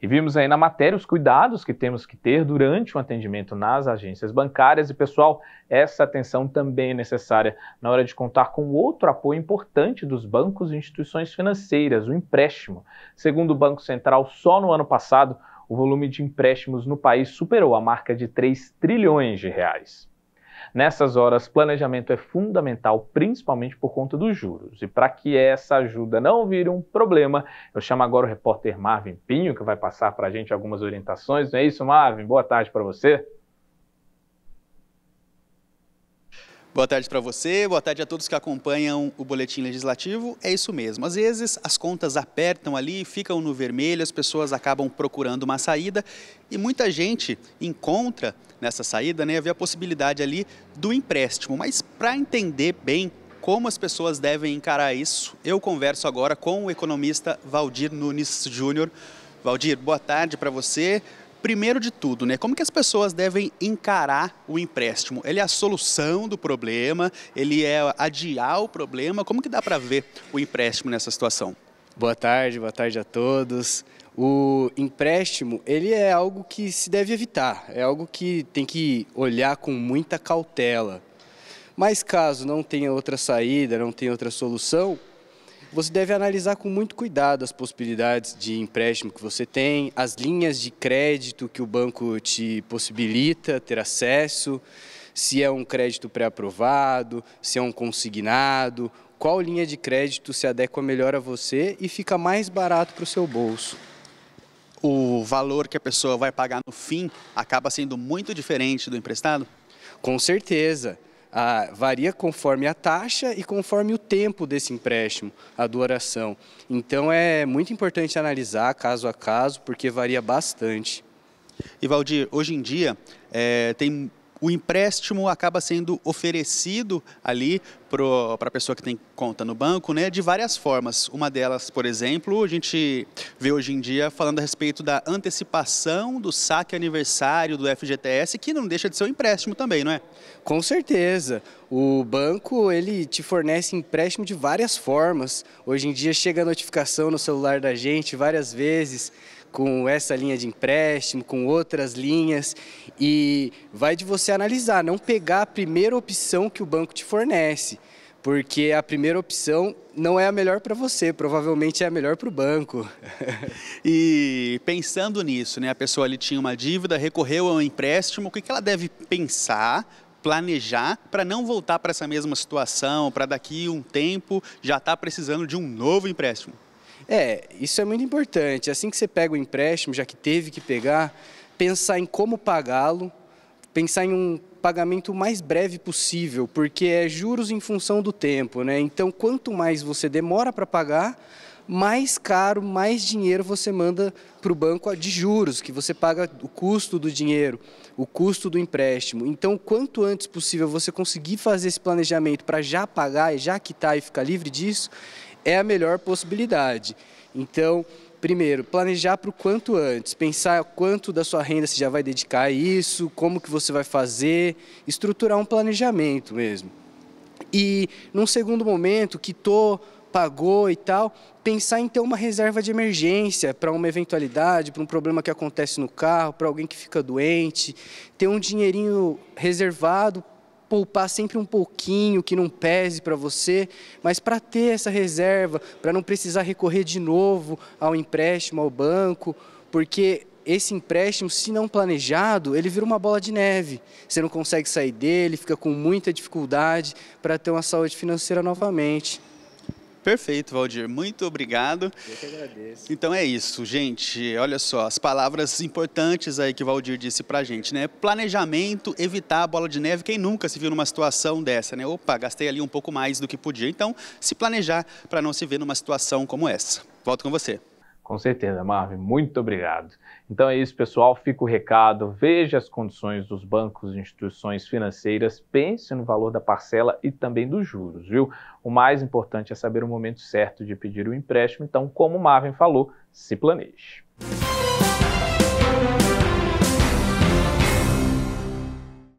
E vimos aí na matéria os cuidados que temos que ter durante o atendimento nas agências bancárias. E pessoal, essa atenção também é necessária na hora de contar com outro apoio importante dos bancos e instituições financeiras, o empréstimo. Segundo o Banco Central, só no ano passado, o volume de empréstimos no país superou a marca de 3 trilhões de reais. Nessas horas, planejamento é fundamental, principalmente por conta dos juros. E para que essa ajuda não vire um problema, eu chamo agora o repórter Marvin Pinho, que vai passar para a gente algumas orientações. Não é isso, Marvin? Boa tarde para você. Boa tarde para você, boa tarde a todos que acompanham o Boletim Legislativo. É isso mesmo, às vezes as contas apertam ali, ficam no vermelho, as pessoas acabam procurando uma saída e muita gente encontra nessa saída, né, a possibilidade ali do empréstimo. Mas para entender bem como as pessoas devem encarar isso, eu converso agora com o economista Valdir Nunes Júnior. Valdir, boa tarde para você. Primeiro de tudo, né, como que as pessoas devem encarar o empréstimo? Ele é a solução do problema? Ele é adiar o problema? Como que dá para ver o empréstimo nessa situação? Boa tarde, boa tarde a todos. O empréstimo, ele é algo que se deve evitar, é algo que tem que olhar com muita cautela. Mas caso não tenha outra saída, não tenha outra solução, você deve analisar com muito cuidado as possibilidades de empréstimo que você tem, as linhas de crédito que o banco te possibilita ter acesso, se é um crédito pré-aprovado, se é um consignado, qual linha de crédito se adequa melhor a você e fica mais barato para o seu bolso o valor que a pessoa vai pagar no fim acaba sendo muito diferente do emprestado? Com certeza a, ah, varia conforme a taxa e conforme o tempo desse empréstimo, a duração. Então é muito importante analisar caso a caso, porque varia bastante. E Valdir, hoje em dia é, tem o empréstimo acaba sendo oferecido ali para a pessoa que tem conta no banco, né, de várias formas. Uma delas, por exemplo, a gente vê hoje em dia falando a respeito da antecipação do saque aniversário do FGTS, que não deixa de ser um empréstimo também, não é? Com certeza. O banco, ele te fornece empréstimo de várias formas. Hoje em dia chega a notificação no celular da gente várias vezes com essa linha de empréstimo, com outras linhas. E vai de você analisar, não pegar a primeira opção que o banco te fornece porque a primeira opção não é a melhor para você, provavelmente é a melhor para o banco. e pensando nisso, né, a pessoa ali tinha uma dívida, recorreu a um empréstimo, o que, que ela deve pensar, planejar, para não voltar para essa mesma situação, para daqui um tempo já estar tá precisando de um novo empréstimo? É, isso é muito importante. Assim que você pega o empréstimo, já que teve que pegar, pensar em como pagá-lo, pensar em um pagamento mais breve possível, porque é juros em função do tempo, né? Então, quanto mais você demora para pagar, mais caro, mais dinheiro você manda para o banco de juros, que você paga o custo do dinheiro, o custo do empréstimo. Então, quanto antes possível você conseguir fazer esse planejamento para já pagar e já quitar e ficar livre disso, é a melhor possibilidade. Então, primeiro, planejar para o quanto antes, pensar quanto da sua renda você já vai dedicar a isso, como que você vai fazer, estruturar um planejamento mesmo. E num segundo momento, quitou, pagou e tal, pensar em ter uma reserva de emergência para uma eventualidade, para um problema que acontece no carro, para alguém que fica doente, ter um dinheirinho reservado poupar sempre um pouquinho que não pese para você, mas para ter essa reserva, para não precisar recorrer de novo ao empréstimo, ao banco, porque esse empréstimo, se não planejado, ele vira uma bola de neve. Você não consegue sair dele, fica com muita dificuldade para ter uma saúde financeira novamente. Perfeito, Valdir. Muito obrigado. Eu que agradeço. Então é isso, gente. Olha só, as palavras importantes aí que o Valdir disse pra gente, né? Planejamento, evitar a bola de neve. Quem nunca se viu numa situação dessa, né? Opa, gastei ali um pouco mais do que podia. Então, se planejar para não se ver numa situação como essa. Volto com você. Com certeza, Marvin, muito obrigado. Então é isso, pessoal. Fica o recado. Veja as condições dos bancos e instituições financeiras. Pense no valor da parcela e também dos juros, viu? O mais importante é saber o momento certo de pedir o empréstimo. Então, como o Marvin falou, se planeje.